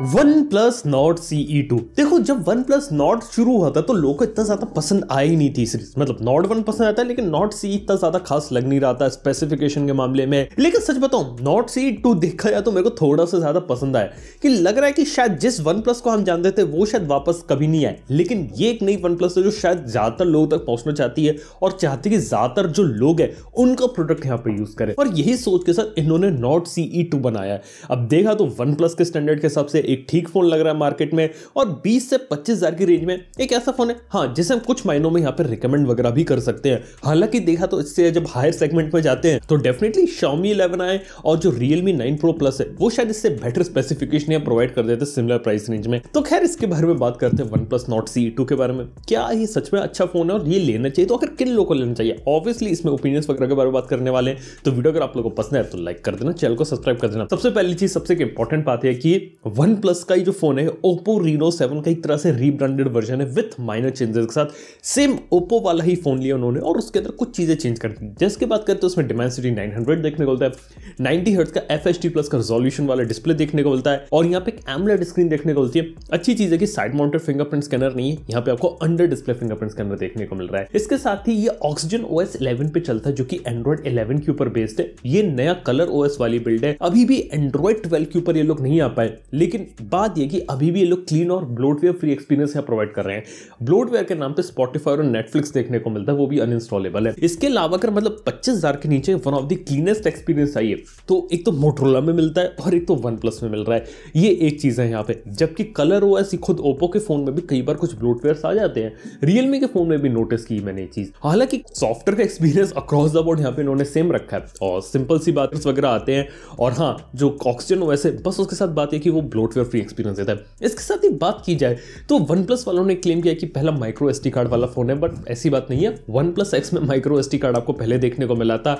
one OnePlus Nord C E two देखो जब one OnePlus not शुरू हुआ था तो लोगों को इतना ज़्यादा पसंद आई नहीं थी सीरीज मतलब नॉट वन पसंद आता है लेकिन नॉट सी e इतना ज़्यादा खास लग नहीं रहा था स्पेसिफिकेशन के मामले में लेकिन सच बताऊं नॉट सी टू e देखा जाए तो मेरे को थोड़ा सा ज़्यादा पसंद आया कि लग रहा है कि शायद जिस वन प्लस को हम जानते थे वो शायद वापस कभी नहीं आए लेकिन ये एक नई वन प्लस है जो शायद ज़्यादातर लोगों तक पहुंचना चाहती है और चाहती है कि ज़्यादातर जो लोग हैं उनका प्रोडक्ट यहाँ पर यूज़ करें और यही सोच के साथ इन्होंने नॉट सी e बनाया है अब देखा तो वन प्लस के स्टैंडर्ड के हिसाब से एक ठीक फ़ोन लग रहा है मार्केट में और बीस से पच्चीस की रेंज में एक ऐसा फ़ोन है हाँ जिसे हम कुछ महीनों में यहाँ पर रिकमेंड वगैरह भी कर सकते हैं हालांकि देखा तो इससे जब हायर सेगमेंट में जाते हैं तो डेफिनेटली शॉमी इलेवन आए और जो रियलमी नाइन प्रो प्लस है वो शायद इससे बेटर स्पेसिफिकेशन या प्रोवाइड कर देते सिमिलर प्राइस रेंज में तो खैर इसके बारे में बात करते हैं वन प्लस नॉट सी के बारे में क्या ये सच में अच्छा फ़ोन है और ये लेना चाहिए तो अगर किन लोगों को लेना चाहिए ऑब्वियसली इसमें ओपिनियन वगैरह के बारे में बात करने वाले हैं तो वीडियो अगर आप लोगों को पसंद है तो लाइक कर देना चैनल को सब्सक्राइब कर देना सबसे पहली चीज़ सबसे इंपॉर्टेंट बात है कि वन प्लस का ही जो फोन है ओप्पो रीनो सेवन का एक तरह से रीब्रांडेड वर्जन है विथ माइनर चेंजेस के साथ सेम ओप्पो वाला ही फोन लिया उन्होंने और उसके अंदर कुछ चीज़ें चेंज कर दी जिसकी बात करते हैं तो उसमें डिमेंसिटी नाइन हंड्रेड देखने को मिलता है नाइनटी हर्ट का एफ एस प्लस का रेजोल्यूशन वाला डिस्प्ले देखने को मिलता है और यहाँ पे एक एमलेट स्क्रीन देखने को मिलती है अच्छी चीज़ है कि साइड माउंटेड फिंगरप्रिंट स्कैनर नहीं है यहाँ पे आपको अंडर डिस्प्ले फिंगरप्रिंट स्कैनर देखने को मिल रहा है इसके साथ ही ये ऑक्सीजन ओ एस इलेवन पे चलता है जो कि एंड्रॉइड इलेवन के ऊपर बेस्ड है ये नया कलर ओ एस वाली बिल्ड है अभी भी एंड्रॉइड ट्वेल्व के ऊपर ये लोग नहीं आ पाए लेकिन बात यह कि अभी भी ये लोग क्लीन और ब्लोटवेयर फ्री एक्सपीरियंस यहाँ प्रोवाइड कर रहे हैं ब्लोटवेयर के नाम पे स्पॉटिफाई और नेटफ्लिक्स देखने को मिलता है वो भी अनइंस्टॉलेबल है इसके अलावा अगर मतलब पच्चीस के नीचे one of the cleanest experience चाहिए तो एक तो मोटरोला में मिलता है और एक तो वन में मिल रहा है ये एक चीज़ है यहाँ पे जबकि कलर हो एस खुद ओप्पो के फोन में भी कई बार कुछ ब्लोटवेयर आ जाते हैं रियलमी के फोन में भी नोटिस की मैंने ये चीज़ हालांकि सॉफ्टवेयर का एक्सपीरियंस अक्रॉस द बोर्ड यहाँ पे इन्होंने सेम रखा है और सिंपल सी बात वगैरह आते हैं और हाँ जो ऑक्सीजन वैसे बस उसके साथ बात है कि वो ब्लोट सॉफ्टवेयर फ्री एक्सपीरियंस देता है इसके साथ ही बात की जाए तो वन प्लस वालों ने क्लेम किया कि पहला माइक्रो एस कार्ड वाला फ़ोन है बट ऐसी बात नहीं है वन प्लस एक्स में माइक्रो एस कार्ड आपको पहले देखने को मिला था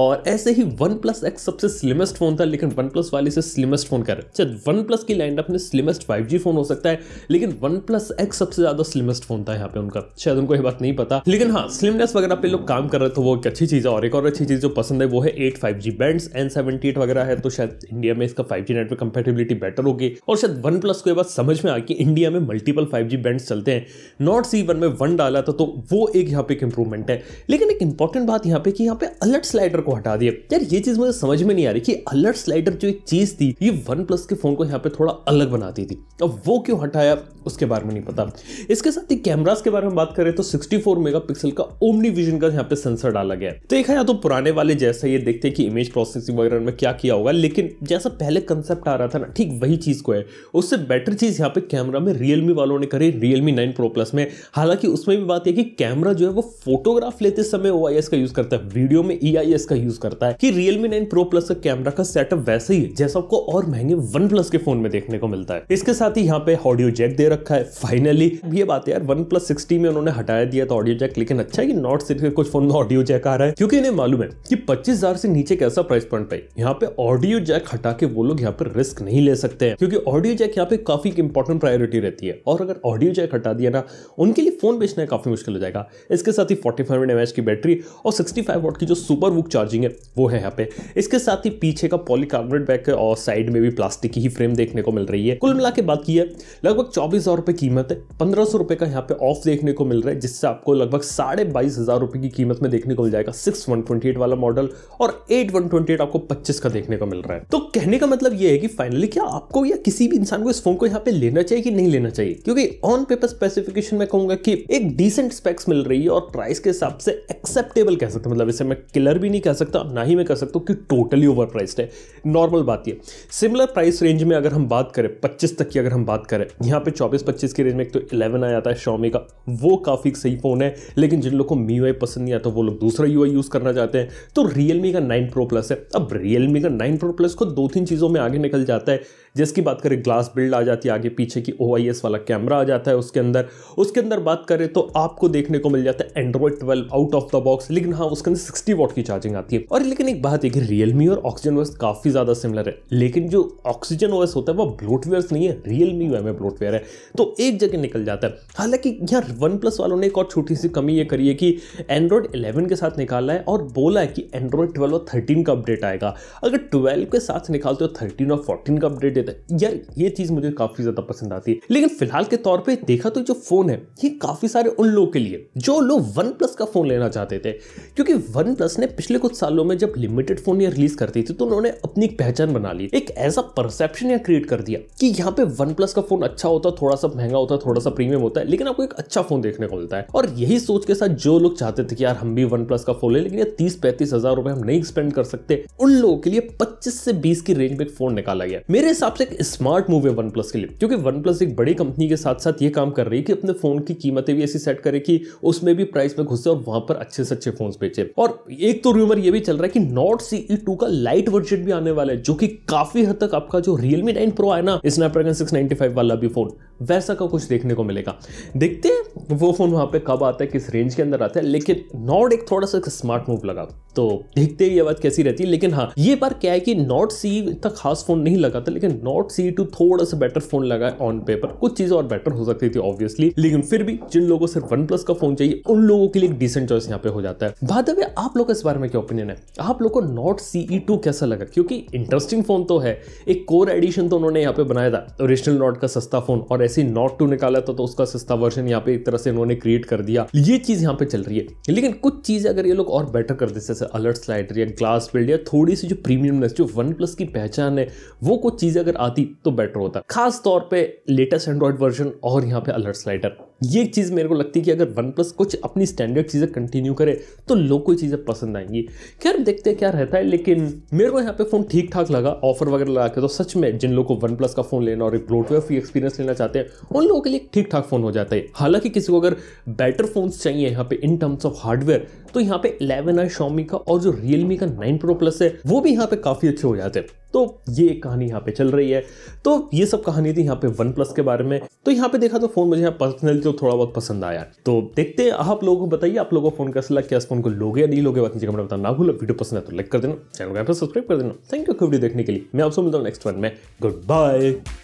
और ऐसे ही वन प्लस एक्स सबसे स्लिमेस्ट फ़ोन था लेकिन वन प्लस वाले से स्लिमेस्ट फ़ोन कर वन प्लस की लाइन अपने स्लिमेस्ट फाइव फ़ोन हो सकता है लेकिन वन प्लस एक्स सबसे ज़्यादा स्लिमेस्ट फ़ोन था यहाँ पे उनका शायद उनको ये बात नहीं पता लेकिन हाँ स्लिमनेस वगैरह पे लोग काम कर रहे थे तो वो एक अच्छी चीज़ है और एक और अच्छी चीज़ जो पसंद है वो है eight five G band N seventy eight वगैरह है तो शायद इंडिया में इसका five G network compatibility better होगी और शायद वन प्लस को ये बात समझ में आ कि इंडिया में मल्टीपल फाइव जी बैंड चलते हैं नॉट सी वन में वन डाला था तो वो एक यहाँ पे एक इंप्रूवमेंट है लेकिन एक इंपॉर्टेंट बात यहाँ पे कि यहाँ पे अलर्ट स्लाइडर को हटा दिया यार ये चीज़ मुझे समझ में नहीं आ रही कि अलर्ट स्लाइडर जो एक चीज़ थी ये वन प्लस के फ़ोन को यहाँ पे थोड़ा अलग बनाती थी अब वो क्यों हटाया उसके बारे में नहीं पता इसके साथ ही कैमराज के बारे में बात करें तो सिक्सटी फोर मेगा पिक्सल का ओमनी विजन का यहाँ पे सेंसर डाला गया है देखा तो या तो पुराने वाले जैसा ये देखते हैं कि इमेज प्रोसेसिंग वगैरह में क्या किया होगा लेकिन जैसा पहले कंसेप्ट आ रहा था ना ठीक वही चीज़ चीज़ को है उससे बेटर चीज़ यहाँ पे कैमरा में रियलमी वालों ने करी रियलमी नाइन प्रो प्लस में हालांकि उसमें भी बात है कि कैमरा जो है वो फोटोग्राफ लेते समय ओ का यूज़ करता है वीडियो में ई e का यूज़ करता है कि रियलमी नाइन प्रो प्लस का कैमरा का सेटअप वैसे ही जैसा आपको और महंगे वन प्लस के फोन में देखने को मिलता है इसके साथ ही यहाँ पे ऑडियो जैक दे रखा है फाइनली ये बात यार वन प्लस सिक्सटी में उन्होंने हटाया दिया था ऑडियो जैक लेकिन अच्छा है कि नॉट सिर्फ कुछ फोन में ऑडियो जैक आ रहा है क्योंकि इन्हें मालूम है कि पच्चीस से नीचे कैसा प्राइस पॉइंट पे यहाँ पे ऑडियो जैक हटा के वो लोग यहाँ पर रिस्क नहीं ले सकते हैं क्योंकि ऑडियो जैक यहाँ पे काफ़ी इंपॉर्टेंट प्रायोरिटी रहती है और अगर ऑडियो जैक हटा दिया ना उनके लिए फ़ोन बेचना काफ़ी मुश्किल हो जाएगा इसके साथ ही फोर्टी फाइव एम की बैटरी और सिक्सटी फाइव वॉट की जो सुपर वुक चार्जिंग है वो है यहाँ पे इसके साथ ही पीछे का पॉलीकार्बोनेट बैक है और साइड में भी प्लास्टिक की ही फ्रेम देखने को मिल रही है कुल मिला के बात की है लगभग चौबीस हज़ार रुपये कीमत है पंद्रह सौ रुपये का यहाँ पे ऑफ देखने को मिल रहा है जिससे आपको लगभग साढ़े बाईस हज़ार रुपये की कीमत में देखने को मिल जाएगा सिक्स वन ट्वेंटी एट वाला मॉडल और एट वन ट्वेंटी एट आपको पच्चीस का देखने को मिल रहा है तो कहने का मतलब ये है कि फाइनली क्या आपको यह किसी भी इंसान को इस फोन को यहाँ पे लेना चाहिए कि नहीं लेना चाहिए क्योंकि ऑन पेपर स्पेसिफिकेशन में कहूंगा कि एक डिसेंट स्पेक्स मिल रही है और प्राइस के हिसाब से एक्सेप्टेबल कह सकता मतलब इसे मैं किलर भी नहीं कह सकता ना ही मैं कह सकता हूँ कि टोटली ओवर है नॉर्मल बात यह सिमिलर प्राइस रेंज में अगर हम बात करें पच्चीस तक की अगर हम बात करें यहाँ पे चौबीस पच्चीस की रेंज में एक तो इलेवन आ जाता है शॉमी का वो काफ़ी सही फ़ोन है लेकिन जिन लोग को मी पसंद नहीं आता वो लोग दूसरा यू यूज़ करना चाहते हैं तो रियलमी का नाइन प्रो प्लस है अब रियलमी का नाइन प्रो प्लस को दो तीन चीज़ों में आगे निकल जाता है जिसकी बात करें ग्लास बिल्ड आ जाती है आगे पीछे की ओ वाला कैमरा आ जाता है उसके अंदर उसके अंदर बात करें तो आपको देखने को मिल जाता है Android twelve out of the box लेकिन हाँ उसके अंदर सिक्सटी वॉट की चार्जिंग आती है और लेकिन एक बात है कि रियलमी और ऑक्सीजन वर्स काफ़ी ज़्यादा सिमिलर है लेकिन जो ऑक्सीजन वर्स होता है वो ब्लोटवेयर नहीं है रियलमी वे में ब्लोटवेयर है तो एक जगह निकल जाता है हालांकि यहाँ वन वालों ने एक और छोटी सी कमी ये करी है कि एंड्रॉयड इलेवन के साथ निकाला है और बोला है कि एंड्रॉयड ट्वेल्व और थर्टीन का अपडेट आएगा अगर ट्वेल्व के साथ निकालते हो थर्टीन और फोर्टीन का अपडेट देते यार ये चीज़ मुझे काफ़ी ज़्यादा पसंद आती है लेकिन फिलहाल के तौर पे देखा तो जो फ़ोन है ये काफ़ी सारे उन लोगों के लिए जो लोग वन प्लस का फ़ोन लेना चाहते थे क्योंकि वन प्लस ने पिछले कुछ सालों में जब लिमिटेड फ़ोन ये रिलीज़ करती थी तो उन्होंने अपनी पहचान बना ली एक ऐसा परसेप्शन या क्रिएट कर दिया कि यहाँ पे वन प्लस का फ़ोन अच्छा होता थोड़ा सा महंगा होता थोड़ा सा प्रीमियम होता है लेकिन आपको एक अच्छा फ़ोन देखने को मिलता है और यही सोच के साथ जो लोग चाहते थे कि यार हम भी वन प्लस का फ़ोन लें लेकिन तीस पैंतीस हज़ार रुपये हम नहीं स्पेंड कर सकते उन लोगों के लिए पच्चीस से बीस की रेंज में एक फ़ोन निकाला गया मेरे हिसाब से स्मार्ट मूव है वन प्लस के लिए क्योंकि वन प्लस एक बड़ी कंपनी के साथ साथ ये काम कर रही है कि अपने फ़ोन की कीमतें भी ऐसी सेट करे कि उसमें भी प्राइस में घुसे और वहां पर अच्छे से अच्छे फ़ोन बेचे और एक तो रूमर ये भी चल रहा है कि नॉट सीई टू का लाइट वर्जन भी आने वाला है जो कि काफ़ी हद तक आपका जो रियलमी नाइन प्रो है ना स्नैपड्रैगन सिक्स वाला भी फ़ोन वैसा का कुछ देखने को मिलेगा देखते हैं वो फ़ोन वहां पे कब आता है किस रेंज के अंदर आता है लेकिन नॉट एक थोड़ा सा स्मार्ट मूव लगा तो देखते हैं ये बात कैसी रहती है लेकिन हाँ ये बार क्या है कि नॉट सी इतना खास फ़ोन नहीं लगा था लेकिन नॉट सी टू थोड़ा सा बेटर फोन लगा ऑन पेपर कुछ चीज और बेटर हो सकती थी ऑब्वियसली लेकिन फिर भी जिन लोगों को सिर्फ वन प्लस का फोन चाहिए उन लोगों के लिए एक डिसेंट चॉइस यहाँ पे हो जाता है बात है आप लोग इस बारे में क्या ओपिनियन है आप लोग को नॉट सी टू कैसा लगा क्योंकि इंटरेस्टिंग फोन तो है एक कोर एडिशन तो उन्होंने यहाँ पे बनाया था ओरिजिनल नॉट का सस्ता फोन और ऐसे नॉट टू निकाला था तो उसका सस्ता वर्जन यहाँ पे एक तरह से उन्होंने क्रिएट कर दिया ये चीज यहाँ पे चल रही है लेकिन कुछ चीज अगर ये लोग और बेटर कर देते जैसे अलर्ट स्लाइडर या ग्लास बिल्ड या थोड़ी सी जो प्रीमियमनेस जो वन प्लस की पहचान है वो कुछ चीज अगर आती तो बेटर होता खास तौर पे लेटेस्ट एंड्रॉयड वर्जन और यहाँ पे अलर्ट स्लाइडर ये एक चीज़ मेरे को लगती है कि अगर वन प्लस कुछ अपनी स्टैंडर्ड चीज़ें कंटिन्यू करे तो लोग को चीज़ें पसंद आएंगी खैर देखते हैं क्या रहता है लेकिन मेरे को यहाँ पे फ़ोन ठीक ठाक लगा ऑफर वगैरह लगा के तो सच में जिन लोगों को वन प्लस का फ़ोन लेना और एक ब्लूटूथ फ्री एक्सपीरियंस लेना चाहते हैं उन लोगों के लिए ठीक ठाक फ़ोन हो जाता है हालांकि किसी को अगर बेटर फ़ोन्स चाहिए यहाँ पे इन टर्म्स ऑफ हार्डवेयर तो यहाँ पे इलेवन आई शॉमी का और जो रियलमी का नाइन प्रो प्लस है वो भी यहाँ पे काफ़ी अच्छे हो जाते हैं तो ये एक कहानी यहाँ पे चल रही है तो ये सब कहानी थी यहाँ पे वन प्लस के बारे में तो यहाँ पे देखा तो फ़ोन मुझे यहाँ पर्सनली जो थोड़ा बहुत पसंद आया तो देखते हैं आप लोगों को बताइए आप लोगों को फोन कैसे लगा क्या फोन को लोगे या नहीं लोगे बात नीचे कमेंट ना भूलो वीडियो पसंद है तो लाइक कर देना चैनल को तो सब्सक्राइब कर देना थैंक यू वीडियो देखने के लिए मैं आपसे मिलता हूँ नेक्स्ट वन में गुड बाय